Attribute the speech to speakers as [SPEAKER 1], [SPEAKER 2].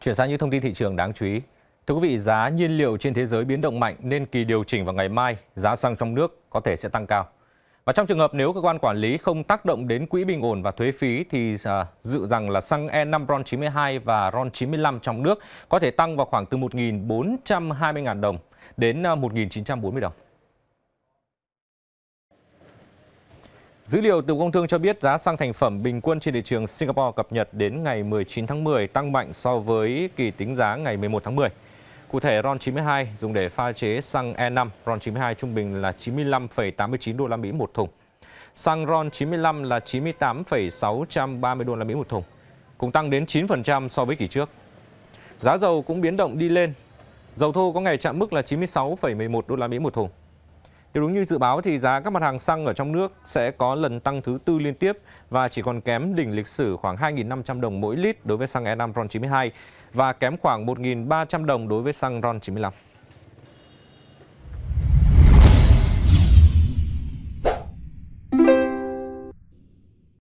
[SPEAKER 1] Chuyển sang những thông tin thị trường đáng chú ý. Thưa quý vị, giá nhiên liệu trên thế giới biến động mạnh nên kỳ điều chỉnh vào ngày mai, giá xăng trong nước có thể sẽ tăng cao. Và trong trường hợp nếu cơ quan quản lý không tác động đến quỹ bình ổn và thuế phí thì à, dự rằng là xăng E5 RON 92 và RON 95 trong nước có thể tăng vào khoảng từ 1.420.000 đồng đến 1.940 à, đồng. Dữ liệu từ Bộ Công Thương cho biết giá xăng thành phẩm bình quân trên thị trường Singapore cập nhật đến ngày 19 tháng 10 tăng mạnh so với kỳ tính giá ngày 11 tháng 10. Cụ thể RON 92 dùng để pha chế xăng E5, RON 92 trung bình là 95,89 đô la Mỹ một thùng. Xăng RON 95 là 98,630 đô la Mỹ một thùng, cùng tăng đến 9% so với kỳ trước. Giá dầu cũng biến động đi lên. Dầu thô có ngày chạm mức là 96,11 đô la Mỹ một thùng. Nếu đúng như dự báo thì giá các mặt hàng xăng ở trong nước sẽ có lần tăng thứ tư liên tiếp và chỉ còn kém đỉnh lịch sử khoảng 2.500 đồng mỗi lít đối với xăng E5 RON 92 và kém khoảng 1.300 đồng đối với xăng RON 95.